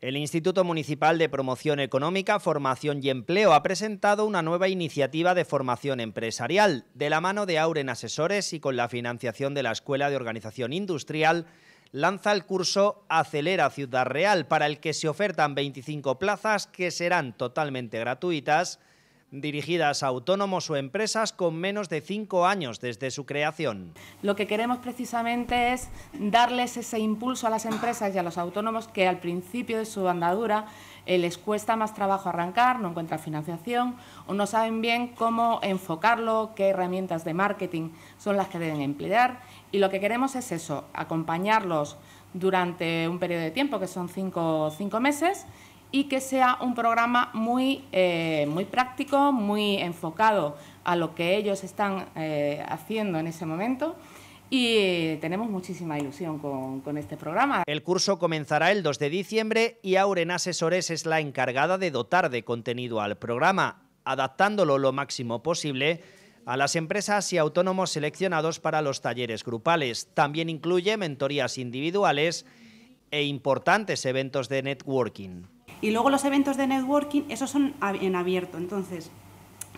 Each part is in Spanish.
El Instituto Municipal de Promoción Económica, Formación y Empleo ha presentado una nueva iniciativa de formación empresarial, de la mano de Auren Asesores y con la financiación de la Escuela de Organización Industrial, lanza el curso Acelera Ciudad Real, para el que se ofertan 25 plazas que serán totalmente gratuitas dirigidas a autónomos o empresas con menos de cinco años desde su creación. Lo que queremos precisamente es darles ese impulso a las empresas y a los autónomos que al principio de su andadura eh, les cuesta más trabajo arrancar, no encuentran financiación o no saben bien cómo enfocarlo, qué herramientas de marketing son las que deben emplear y lo que queremos es eso, acompañarlos durante un periodo de tiempo que son cinco, cinco meses y que sea un programa muy, eh, muy práctico, muy enfocado a lo que ellos están eh, haciendo en ese momento. Y tenemos muchísima ilusión con, con, este programa. El curso comenzará el 2 de diciembre y Auren Asesores es la encargada de dotar de contenido al programa, adaptándolo lo máximo posible a las empresas y autónomos seleccionados para los talleres grupales. También incluye mentorías individuales e importantes eventos de networking. Y luego los eventos de networking, esos son en abierto, entonces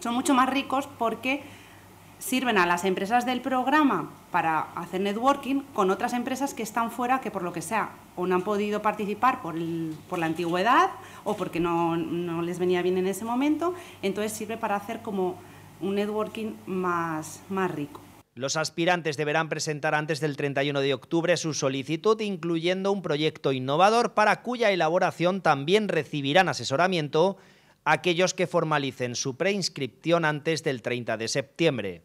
son mucho más ricos porque sirven a las empresas del programa para hacer networking con otras empresas que están fuera que por lo que sea o no han podido participar por, la antigüedad o porque no, no, les venía bien en ese momento, entonces sirve para hacer como un networking más, más rico. Los aspirantes deberán presentar antes del 31 de octubre su solicitud, incluyendo un proyecto innovador para cuya elaboración también recibirán asesoramiento aquellos que formalicen su preinscripción antes del 30 de septiembre.